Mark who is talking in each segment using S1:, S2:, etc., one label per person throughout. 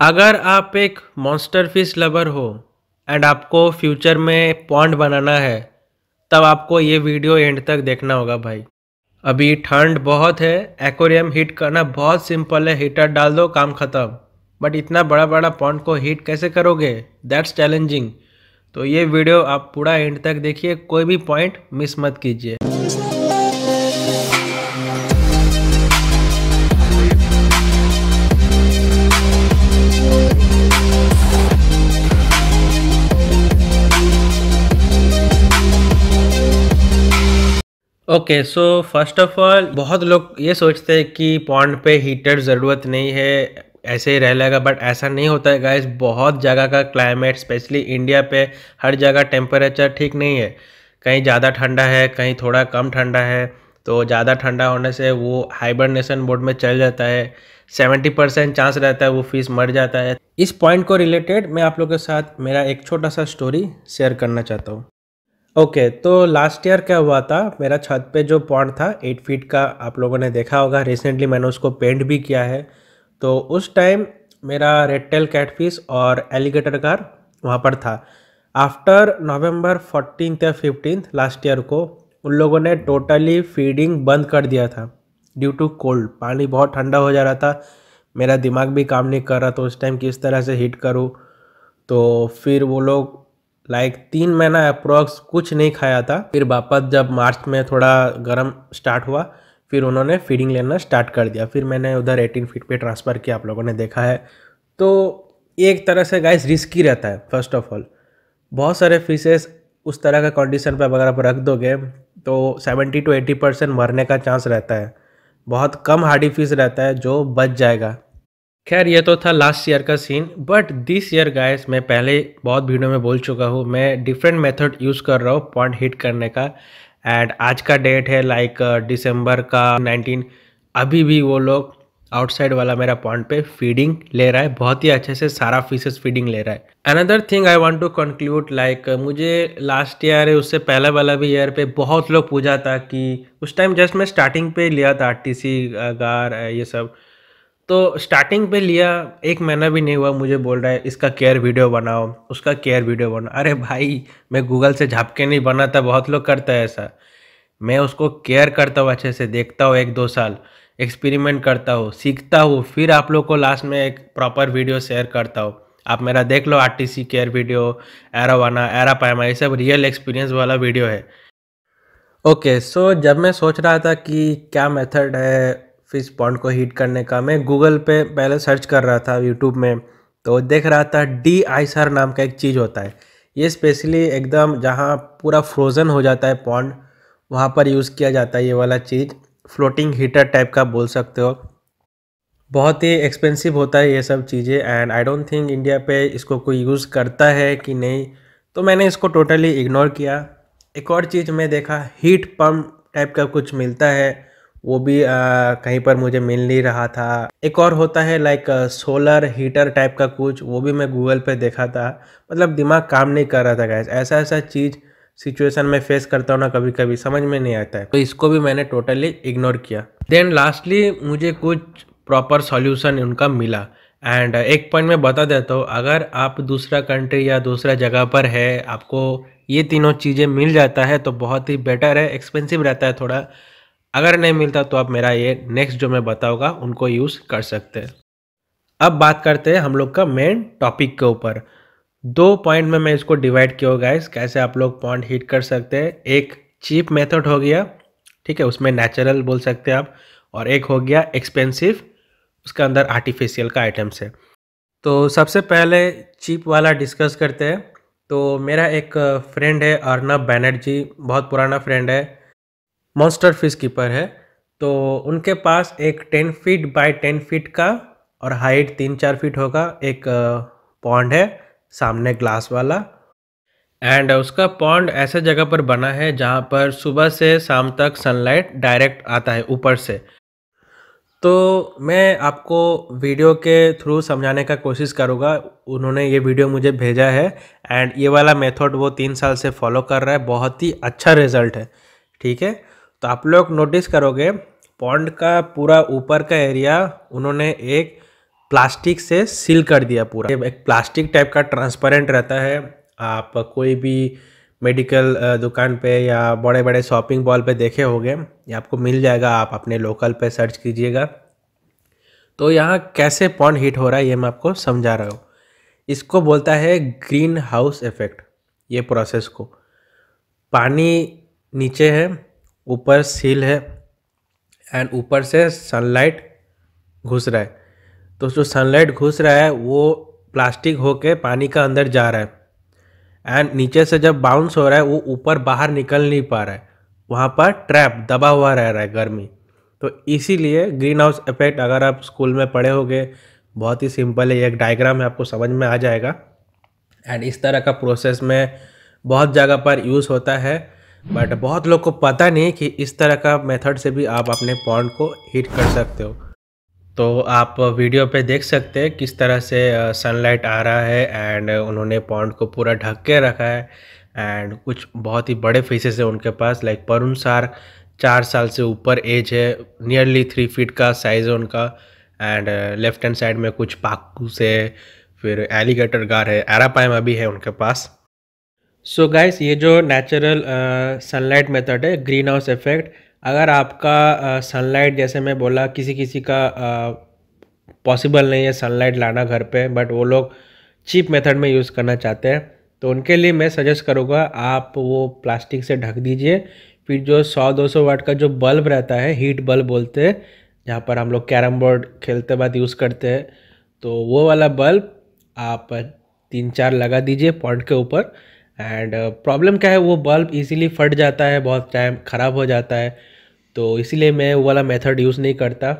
S1: अगर आप एक मॉन्स्टर फिश लवर हो एंड आपको फ्यूचर में पॉन्ड बनाना है तब आपको ये वीडियो एंड तक देखना होगा भाई अभी ठंड बहुत है एक्वेरियम हीट करना बहुत सिंपल है हीटर डाल दो काम ख़त्म बट इतना बड़ा बड़ा पॉन्ड को हीट कैसे करोगे दैट्स चैलेंजिंग तो ये वीडियो आप पूरा एंड तक देखिए कोई भी पॉइंट मिस मत कीजिए okay so first of all बहुत लोग ये सोचते हैं कि पॉन्ड पे हीटर ज़रूरत नहीं है ऐसे ही रह लेगा बट ऐसा नहीं होता है गाइस बहुत जगह का क्लाइमेट स्पेशली इंडिया पे हर जगह टेम्परेचर ठीक नहीं है कहीं ज़्यादा ठंडा है कहीं थोड़ा कम ठंडा है तो ज़्यादा ठंडा होने से वो हाइबरनेशन मोड में चल जाता है सेवेंटी परसेंट चांस रहता है वो फीस मर जाता है इस पॉइंट को रिलेटेड मैं आप लोगों के साथ मेरा एक छोटा सा स्टोरी शेयर करना चाहता हूँ ओके okay, तो लास्ट ईयर क्या हुआ था मेरा छत पे जो पॉन्ड था एट फीट का आप लोगों ने देखा होगा रिसेंटली मैंने उसको पेंट भी किया है तो उस टाइम मेरा रेड टेल कैटफिश और एलिगेटर कार वहाँ पर था आफ्टर नवंबर फोर्टीन या फिफ्टीन लास्ट ईयर को उन लोगों ने टोटली फीडिंग बंद कर दिया था ड्यू टू कोल्ड पानी बहुत ठंडा हो जा रहा था मेरा दिमाग भी काम नहीं कर रहा तो उस टाइम किस तरह से हीट करूँ तो फिर वो लोग लाइक तीन महीना अप्रोक्स कुछ नहीं खाया था फिर वापस जब मार्च में थोड़ा गर्म स्टार्ट हुआ फिर उन्होंने फीडिंग लेना स्टार्ट कर दिया फिर मैंने उधर एटीन फीट पे ट्रांसफ़र किया आप लोगों ने देखा है तो एक तरह से गाइस रिस्की रहता है फर्स्ट ऑफ ऑल बहुत सारे फिशेस उस तरह का कंडीशन पर अगर आप रख दोगे तो सेवेंटी टू एटी परसेंट मरने का चांस रहता है बहुत कम हार्डी फिश रहता है जो बच जाएगा खैर ये तो था लास्ट ईयर का scene but this year guys मैं पहले बहुत वीडियो में बोल चुका हूँ मैं डिफरेंट मेथड यूज़ कर रहा हूँ पॉइंट हिट करने का एंड आज का डेट है लाइक दिसंबर uh, का 19 अभी भी वो लोग आउटसाइड वाला मेरा पॉइंट पे फीडिंग ले रहा है बहुत ही अच्छे से सारा फीसेस फीडिंग ले रहा है another thing I want to conclude like मुझे लास्ट ईयर उससे पहले वाला भी ईयर पे बहुत लोग पूछा था कि उस टाइम जस्ट मैं स्टार्टिंग पे लिया था आर गार uh, uh, ये सब तो स्टार्टिंग पे लिया एक महीना भी नहीं हुआ मुझे बोल रहा है इसका केयर वीडियो बनाओ उसका केयर वीडियो बनाओ अरे भाई मैं गूगल से झापके नहीं बनाता बहुत लोग करता है ऐसा मैं उसको केयर करता हूँ अच्छे से देखता हूँ एक दो साल एक्सपेरिमेंट करता हूँ सीखता हूँ फिर आप लोग को लास्ट में एक प्रॉपर वीडियो शेयर करता हूँ आप मेरा देख लो R T C care video arowana arapaima ये सब रियल एक्सपीरियंस वाला वीडियो है ओके okay, सो so जब मैं सोच रहा था कि क्या मेथड है फिश पॉन्ड को हीट करने का मैं गूगल पे पहले सर्च कर रहा था यूट्यूब में तो देख रहा था डी आइस आर नाम का एक चीज़ होता है ये स्पेशली एकदम जहाँ पूरा फ्रोज़न हो जाता है पॉन्ड वहाँ पर यूज़ किया जाता है ये वाला चीज़ फ्लोटिंग हीटर टाइप का बोल सकते हो बहुत ही एक्सपेंसिव होता है ये सब चीज़ें and I don't think India पे इसको कोई यूज़ करता है कि नहीं तो मैंने इसको टोटली इग्नोर किया एक और चीज़ मैं देखा हीट पम्प टाइप का कुछ मिलता है वो भी आ, कहीं पर मुझे मिल नहीं रहा था एक और होता है लाइक सोलर हीटर टाइप का कुछ वो भी मैं गूगल पे देखा था मतलब दिमाग काम नहीं कर रहा था गैस ऐसा ऐसा चीज़ सिचुएशन में फेस करता हूँ ना कभी कभी समझ में नहीं आता है तो इसको भी मैंने टोटली इग्नोर किया देन लास्टली मुझे कुछ प्रॉपर सॉल्यूशन उनका मिला एंड एक पॉइंट मैं बता देता हूँ अगर आप दूसरा कंट्री या दूसरा जगह पर है आपको ये तीनों चीज़ें मिल जाता है तो बहुत ही बेटर है एक्सपेंसिव रहता है थोड़ा अगर नहीं मिलता तो आप मेरा ये नेक्स्ट जो मैं बताऊँगा उनको यूज़ कर सकते हैं अब बात करते हैं हम लोग का मेन टॉपिक के ऊपर दो पॉइंट में मैं इसको डिवाइड किया होगा इस कैसे आप लोग पॉइंट हिट कर सकते हैं एक चीप मेथड हो गया ठीक है उसमें नेचुरल बोल सकते हैं आप और एक हो गया एक्सपेंसिव उसके अंदर आर्टिफिशियल का आइटम्स है तो सबसे पहले चीप वाला डिस्कस करते हैं तो मेरा एक फ्रेंड है अर्नब बैनर्जी बहुत पुराना फ्रेंड है मॉन्स्टर फिश कीपर है तो उनके पास एक ten feet by ten feet का और हाइट तीन चार फीट होगा एक पॉन्ड है सामने ग्लास वाला एंड उसका पॉन्ड ऐसे जगह पर बना है जहाँ पर सुबह से शाम तक सनलाइट डायरेक्ट आता है ऊपर से तो मैं आपको वीडियो के थ्रू समझाने का कोशिश करूँगा उन्होंने ये वीडियो मुझे भेजा है एंड ये वाला मेथड वो तीन साल से फॉलो कर रहा है बहुत ही अच्छा रिजल्ट है ठीक है तो आप लोग नोटिस करोगे पॉन्ड का पूरा ऊपर का एरिया उन्होंने एक प्लास्टिक से सील कर दिया पूरा एक प्लास्टिक टाइप का ट्रांसपेरेंट रहता है आप कोई भी मेडिकल दुकान पे या बड़े बड़े शॉपिंग मॉल पे देखे होंगे ये आपको मिल जाएगा आप अपने लोकल पे सर्च कीजिएगा तो यहाँ कैसे पॉन्ड हीट हो रहा है ये मैं आपको समझा रहा हूँ इसको बोलता है ग्रीन हाउस इफेक्ट ये प्रोसेस को पानी नीचे है ऊपर सील है एंड ऊपर से सनलाइट घुस रहा है तो जो सनलाइट घुस रहा है वो प्लास्टिक होके पानी का अंदर जा रहा है एंड नीचे से जब बाउंस हो रहा है वो ऊपर बाहर निकल नहीं पा रहा है वहाँ पर ट्रैप दबा हुआ रह रहा है गर्मी तो इसीलिए ग्रीन हाउस इफेक्ट अगर आप स्कूल में पढ़े होगे बहुत ही सिंपल है एक डायग्राम है आपको समझ में आ जाएगा एंड इस तरह का प्रोसेस में बहुत जगह पर यूज़ होता है बट बहुत लोग को पता नहीं कि इस तरह का मेथड से भी आप अपने पॉन्ड को हीट कर सकते हो तो आप वीडियो पे देख सकते हैं किस तरह से सनलाइट आ रहा है एंड उन्होंने पॉन्ड को पूरा ढक के रखा है एंड कुछ बहुत ही बड़े फीसेस हैं उनके पास लाइक परुण सार चार साल से ऊपर एज है नियरली थ्री फीट का साइज़ है उनका एंड लेफ्ट हैंड साइड में कुछ पाकू से फिर एलिगेटर गार है एरापाइम अभी है उनके पास सो so गाइस ये जो नेचुरल सनलाइट मेथड है ग्रीन हाउस इफेक्ट अगर आपका सनलाइट uh, जैसे मैं बोला किसी किसी का पॉसिबल uh, नहीं है सनलाइट लाना घर पे बट वो लोग चीप मेथड में यूज़ करना चाहते हैं तो उनके लिए मैं सजेस्ट करूँगा आप वो प्लास्टिक से ढक दीजिए फिर जो 100-200 वाट का जो बल्ब रहता है हीट बल्ब बोलते हैं जहाँ पर हम लोग कैरम बोर्ड खेलते बाद यूज़ करते हैं तो वो वाला बल्ब आप तीन चार लगा दीजिए पॉइंट के ऊपर एंड प्रॉब्लम uh, क्या है वो बल्ब इजीली फट जाता है बहुत टाइम ख़राब हो जाता है तो इसीलिए मैं वो वाला मेथड यूज़ नहीं करता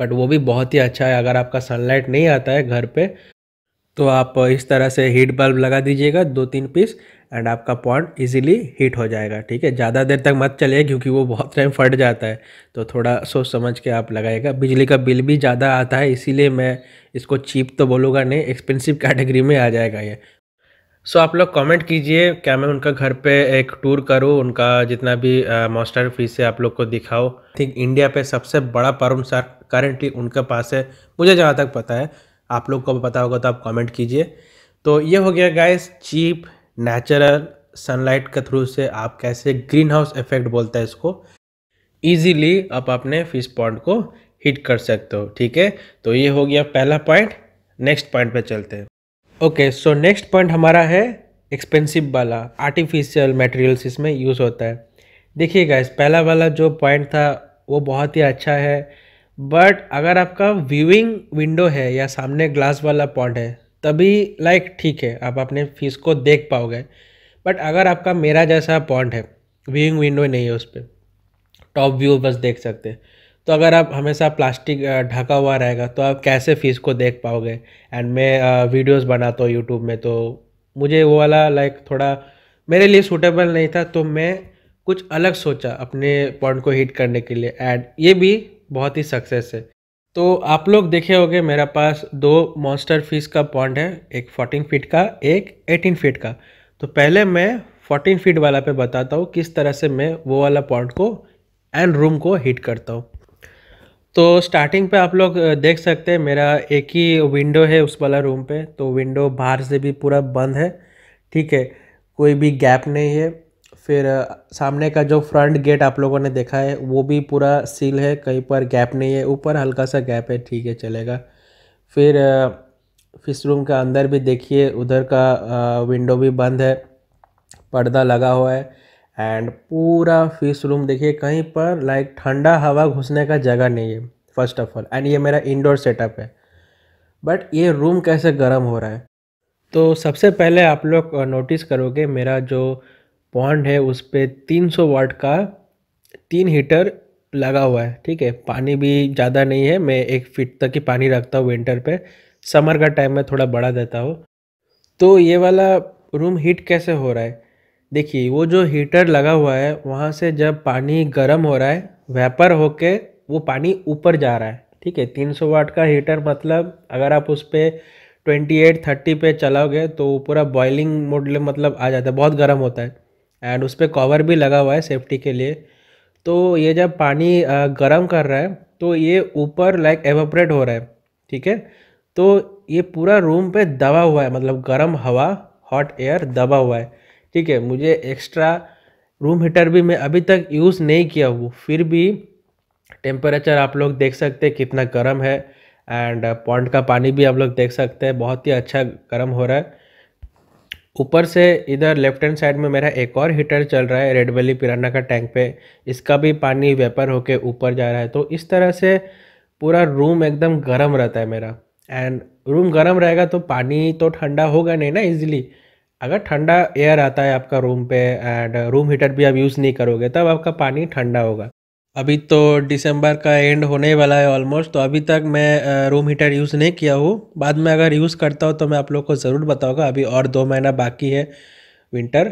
S1: बट वो भी बहुत ही अच्छा है अगर आपका सनलाइट नहीं आता है घर पे तो आप इस तरह से हीट बल्ब लगा दीजिएगा दो तीन पीस एंड आपका पॉइंट इजीली हीट हो जाएगा ठीक है ज़्यादा देर तक मत चले क्योंकि वो बहुत टाइम फट जाता है तो थोड़ा सोच समझ के आप लगाएगा बिजली का बिल भी ज़्यादा आता है इसीलिए मैं इसको चीप तो बोलूँगा नहीं एक्सपेंसिव कैटेगरी में आ जाएगा ये सो so, आप लोग कमेंट कीजिए क्या मैं उनका घर पे एक टूर करूँ उनका जितना भी मॉस्टर फीस है आप लोग को दिखाओ थिंक इंडिया पे सबसे बड़ा पर्म सर करेंटली उनके पास है मुझे जहाँ तक पता है आप लोग को पता होगा तो आप कमेंट कीजिए तो ये हो गया गाइस चीप नेचुरल सनलाइट के थ्रू से आप कैसे ग्रीन हाउस इफेक्ट बोलते हैं इसको ईजीली आप अपने फिश पॉइंट को हिट कर सकते हो ठीक है तो ये हो गया पहला पॉइंट नेक्स्ट पॉइंट पर चलते हैं ओके सो नेक्स्ट पॉइंट हमारा है एक्सपेंसिव वाला आर्टिफिशियल मटेरियल्स इसमें यूज़ होता है देखिए गाइस पहला वाला जो पॉइंट था वो बहुत ही अच्छा है बट अगर आपका व्यूइंग विंडो है या सामने ग्लास वाला पॉइंट है तभी लाइक ठीक है आप अपने फीस को देख पाओगे बट अगर आपका मेरा जैसा पॉइंट है व्यूइंग विंडो नहीं है उस पर टॉप व्यू बस देख सकते हैं तो अगर आप हमेशा प्लास्टिक ढका हुआ रहेगा तो आप कैसे फ़ीस को देख पाओगे एंड मैं वीडियोस बनाता हूँ यूट्यूब में तो मुझे वो वाला लाइक थोड़ा मेरे लिए सूटेबल नहीं था तो मैं कुछ अलग सोचा अपने पॉइंट को हिट करने के लिए एंड ये भी बहुत ही सक्सेस है तो आप लोग देखे होंगे मेरा पास दो मॉन्स्टर फीस का पॉइंट है एक फोर्टीन फिट का एक एटीन फीट का तो पहले मैं फोर्टीन फीट वाला पे बताता हूँ किस तरह से मैं वो वाला पॉइंट को एंड रूम को हिट करता हूँ तो स्टार्टिंग पे आप लोग देख सकते हैं मेरा एक ही विंडो है उस वाला रूम पे तो विंडो बाहर से भी पूरा बंद है ठीक है कोई भी गैप नहीं है फिर सामने का जो फ्रंट गेट आप लोगों ने देखा है वो भी पूरा सील है कहीं पर गैप नहीं है ऊपर हल्का सा गैप है ठीक है चलेगा फिर फिस रूम के अंदर भी देखिए उधर का विंडो भी बंद है पर्दा लगा हुआ है एंड पूरा फिश रूम देखिए कहीं पर लाइक ठंडा हवा घुसने का जगह नहीं है फर्स्ट ऑफ ऑल एंड ये मेरा इंडोर सेटअप है बट ये रूम कैसे गर्म हो रहा है तो सबसे पहले आप लोग नोटिस करोगे मेरा जो पॉन्ड है उस पर तीन सौ वाट का तीन हीटर लगा हुआ है ठीक है पानी भी ज़्यादा नहीं है मैं एक फिट तक ही पानी रखता हूँ विंटर पे समर का टाइम में थोड़ा बढ़ा देता हूँ तो ये वाला रूम हीट कैसे हो रहा है देखिए वो जो हीटर लगा हुआ है वहाँ से जब पानी गर्म हो रहा है वेपर होके वो पानी ऊपर जा रहा है ठीक है 300 वाट का हीटर मतलब अगर आप उस पर ट्वेंटी एट थर्टी पे चलाओगे तो पूरा बॉइलिंग मोड मतलब आ जाता है बहुत गर्म होता है एंड उस पर कवर भी लगा हुआ है सेफ्टी के लिए तो ये जब पानी गर्म कर रहा है तो ये ऊपर लाइक एवोपरेट हो रहा है ठीक है तो ये पूरा रूम पे दबा हुआ है मतलब गर्म हवा हॉट एयर दबा हुआ है ठीक है मुझे एक्स्ट्रा रूम हीटर भी मैं अभी तक यूज़ नहीं किया हूँ फिर भी टेम्परेचर आप लोग देख सकते हैं कितना गर्म है एंड पॉन्ड का पानी भी आप लोग देख सकते हैं बहुत ही अच्छा गर्म हो रहा है ऊपर से इधर लेफ्ट हैंड साइड में मेरा एक और हीटर चल रहा है रेड वैली पिराना का टैंक पे इसका भी पानी वेपर होके ऊपर जा रहा है तो इस तरह से पूरा रूम एकदम गर्म रहता है मेरा एंड रूम गर्म रहेगा तो पानी तो ठंडा होगा नहीं ना इजीली अगर ठंडा एयर आता है आपका रूम पे एंड रूम हीटर भी आप यूज़ नहीं करोगे तब आपका पानी ठंडा होगा अभी तो दिसंबर का एंड होने वाला है ऑलमोस्ट तो अभी तक मैं रूम हीटर यूज़ नहीं किया हूँ बाद में अगर यूज़ करता हूँ तो मैं आप लोग को ज़रूर बताऊँगा अभी और दो महीना बाकी है विंटर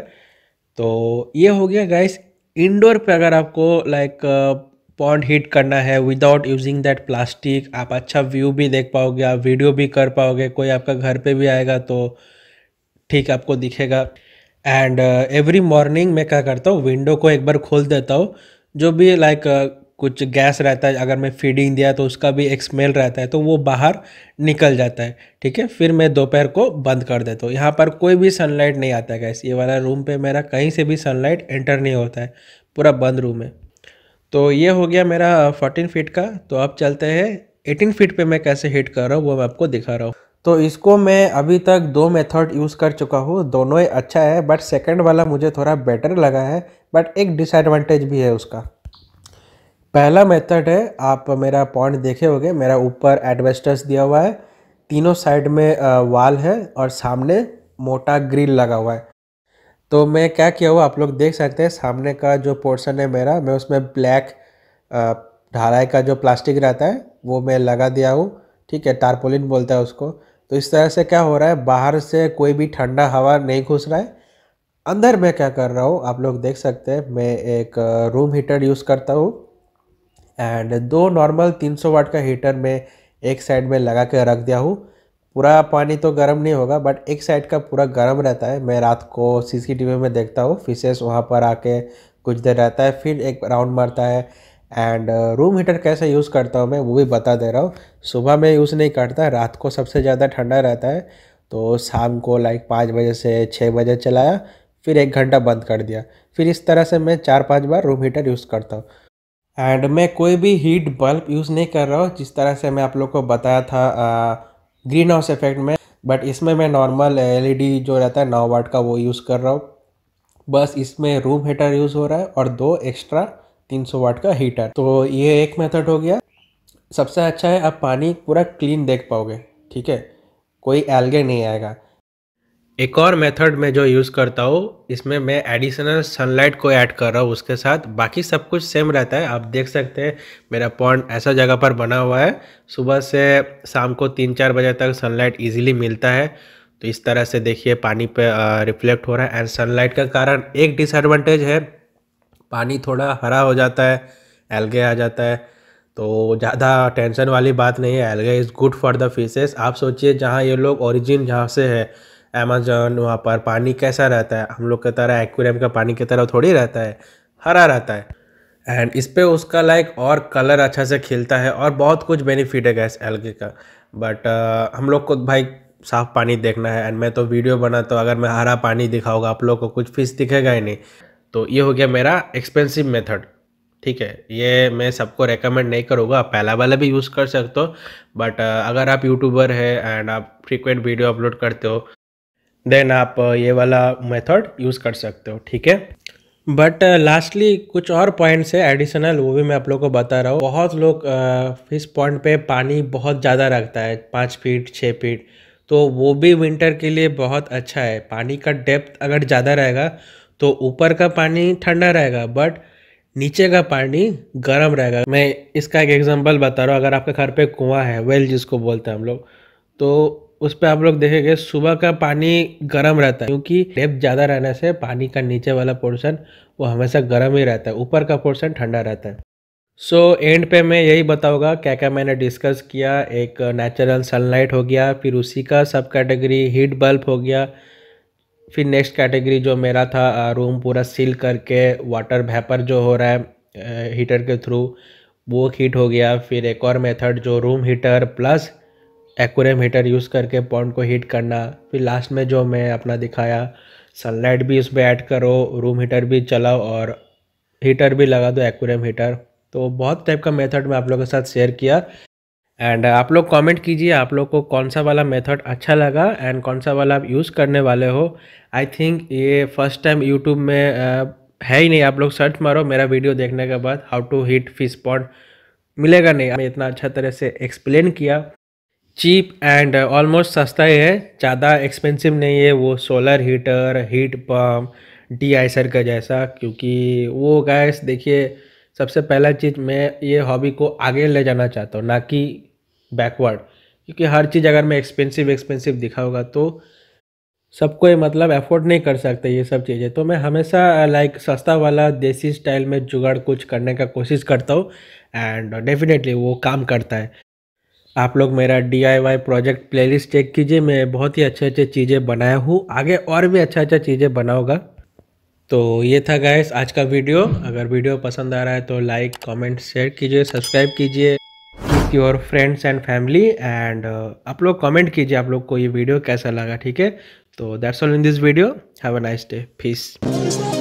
S1: तो ये हो गया गैस इंडोर पर अगर आपको लाइक पॉन्ड हीट करना है विदाउट यूजिंग दैट प्लास्टिक आप अच्छा व्यू भी देख पाओगे आप वीडियो भी कर पाओगे कोई आपका घर पर भी आएगा तो ठीक आपको दिखेगा एंड एवरी मॉर्निंग मैं क्या करता हूँ विंडो को एक बार खोल देता हूँ जो भी लाइक like, uh, कुछ गैस रहता है अगर मैं फीडिंग दिया तो उसका भी एक स्मेल रहता है तो वो बाहर निकल जाता है ठीक है फिर मैं दोपहर को बंद कर देता हूँ यहाँ पर कोई भी सनलाइट नहीं आता है गैस ये वाला रूम पे मेरा कहीं से भी सनलाइट एंटर नहीं होता है पूरा बंद रूम है तो ये हो गया मेरा फोर्टीन फीट का तो अब चलते हैं एटीन फीट पे मैं कैसे हिट कर रहा हूँ वो मैं आपको दिखा रहा हूँ तो इसको मैं अभी तक दो मेथड यूज़ कर चुका हूँ दोनों ही अच्छा है बट सेकंड वाला मुझे थोड़ा बेटर लगा है बट एक डिसएडवांटेज भी है उसका पहला मेथड है आप मेरा पॉइंट देखे होगे मेरा ऊपर एडवेस्टर्स दिया हुआ है तीनों साइड में वाल है और सामने मोटा ग्रिल लगा हुआ है तो मैं क्या किया हुआ आप लोग देख सकते हैं सामने का जो पोर्सन है मेरा मैं उसमें ब्लैक ढालाई का जो प्लास्टिक रहता है वो मैं लगा दिया हूँ ठीक है टारपोलिन बोलता है उसको तो इस तरह से क्या हो रहा है बाहर से कोई भी ठंडा हवा नहीं घुस रहा है अंदर मैं क्या कर रहा हूँ आप लोग देख सकते हैं मैं एक रूम हीटर यूज़ करता हूँ एंड दो नॉर्मल 300 वाट का हीटर मैं एक साइड में लगा के रख दिया हूँ पूरा पानी तो गर्म नहीं होगा बट एक साइड का पूरा गर्म रहता है मैं रात को सीसीटीवी में देखता हूँ फिशेस वहाँ पर आके कुछ देर रहता है फिर एक राउंड मारता है एंड रूम हीटर कैसे यूज़ करता हूँ मैं वो भी बता दे रहा हूँ सुबह में यूज़ नहीं करता रात को सबसे ज़्यादा ठंडा रहता है तो शाम को लाइक पाँच बजे से छः बजे चलाया फिर एक घंटा बंद कर दिया फिर इस तरह से मैं चार पाँच बार रूम हीटर यूज़ करता हूँ एंड मैं कोई भी हीट बल्ब यूज़ नहीं कर रहा हूँ जिस तरह से मैं आप लोग को बताया था ग्रीन हाउस इफेक्ट में बट इसमें मैं नॉर्मल एल जो रहता है नौ वाट का वो यूज़ कर रहा हूँ बस इसमें रूम हीटर यूज़ हो रहा है और दो एक्स्ट्रा 300 वाट का हीटर तो ये एक मेथड हो गया सबसे अच्छा है आप पानी पूरा क्लीन देख पाओगे ठीक है कोई एल्गे नहीं आएगा एक और मेथड में जो यूज़ करता हूँ इसमें मैं एडिशनल सनलाइट को ऐड कर रहा हूँ उसके साथ बाकी सब कुछ सेम रहता है आप देख सकते हैं मेरा पॉन्ड ऐसा जगह पर बना हुआ है सुबह से शाम को तीन चार बजे तक सनलाइट इजीली मिलता है तो इस तरह से देखिए पानी पे रिफ्लेक्ट हो रहा है एंड सनलाइट का कारण एक डिसएडवांटेज है पानी थोड़ा हरा हो जाता है एलगे आ जाता है तो ज़्यादा टेंशन वाली बात नहीं है algae is good for the fishes आप सोचिए जहाँ ये लोग ओरिजिन जहाँ से है अमेजोन वहाँ पर पानी कैसा रहता है हम लोग की तरह एक्वेरियम का पानी की तरह थोड़ी रहता है हरा रहता है एंड इस पर उसका लाइक और कलर अच्छा से खिलता है और बहुत कुछ बेनिफिट है गैस एलगे का बट uh, हम लोग को भाई साफ़ पानी देखना है एंड मैं तो वीडियो बना तो अगर मैं हरा पानी दिखाऊंगा आप लोग को कुछ फिश दिखेगा ही नहीं तो ये हो गया मेरा एक्सपेंसिव मेथड ठीक है ये मैं सबको रेकमेंड नहीं करूँगा आप पहला वाला भी यूज़ कर सकते हो बट अगर आप यूट्यूबर है एंड आप फ्रीक्वेंट वीडियो अपलोड करते हो देन आप ये वाला मेथड यूज़ कर सकते हो ठीक है बट लास्टली कुछ और पॉइंट्स है एडिशनल वो भी मैं आप लोग को बता रहा हूँ बहुत लोग इस पॉइंट पे पानी बहुत ज़्यादा रखता है पाँच फीट छः फीट तो वो भी विंटर के लिए बहुत अच्छा है पानी का डेप्थ अगर ज़्यादा रहेगा तो ऊपर का पानी ठंडा रहेगा बट नीचे का पानी गर्म रहेगा मैं इसका एक एग्जांपल बता रहा हूँ अगर आपके घर पे कुआं है वेल जिसको बोलते हैं हम लोग तो उस पर आप लोग देखेंगे सुबह का पानी गर्म रहता है क्योंकि डेप ज़्यादा रहने से पानी का नीचे वाला पोर्शन वो हमेशा गर्म ही रहता है ऊपर का पोर्शन ठंडा रहता है सो so, एंड पे मैं यही बताऊंगा क्या क्या मैंने डिस्कस किया एक नेचुरल सनलाइट हो गया फिर उसी का सब कैटेगरी हीट बल्ब हो गया फिर नेक्स्ट कैटेगरी जो मेरा था रूम पूरा सील करके वाटर वेपर जो हो रहा है हीटर के थ्रू वो हीट हो गया फिर एक और मेथड जो room heater plus aquarium heater use करके पॉन्ड को हीट करना फिर लास्ट में जो मैं अपना दिखाया सनलाइट भी उसमें ऐड करो रूम हीटर भी चलाओ और हीटर भी लगा दो एक्वेरियम हीटर तो बहुत टाइप का मेथड मैं आप लोगों के साथ शेयर किया एंड uh, आप लोग कमेंट कीजिए आप लोग को कौन सा वाला मेथड अच्छा लगा एंड कौन सा वाला आप यूज़ करने वाले हो आई थिंक ये फर्स्ट टाइम यूट्यूब में uh, है ही नहीं आप लोग सर्च मारो मेरा वीडियो देखने के बाद how to heat fish pond मिलेगा नहीं मैं इतना अच्छा तरह से एक्सप्लेन किया चीप एंड ऑलमोस्ट सस्ता ही है ज़्यादा एक्सपेंसिव नहीं है वो सोलर हीटर हीट पम्प डी सर का जैसा क्योंकि वो गैस देखिए सबसे पहला चीज़ मैं ये हॉबी को आगे ले जाना चाहता हूँ ना कि बैकवर्ड क्योंकि हर चीज़ अगर मैं एक्सपेंसिव एक्सपेंसिव दिखा होगा तो सबको ये मतलब अफोर्ड नहीं कर सकते ये सब चीज़ें तो मैं हमेशा लाइक सस्ता वाला देसी स्टाइल में जुगाड़ कुछ करने का कोशिश करता हूँ एंड डेफिनेटली वो काम करता है आप लोग मेरा डी प्रोजेक्ट प्लेलिस्ट चेक कीजिए मैं बहुत ही अच्छे अच्छे चीज़ें बनाया हूँ आगे और भी अच्छा अच्छा चीज़ें बनाऊँगा तो ये था गैस आज का वीडियो अगर वीडियो पसंद आ रहा है तो लाइक कमेंट शेयर कीजिए सब्सक्राइब कीजिए with your friends and family and आप लोग कमेंट कीजिए आप लोग को ये वीडियो कैसा लगा ठीक है तो that's all in this video have a nice day piece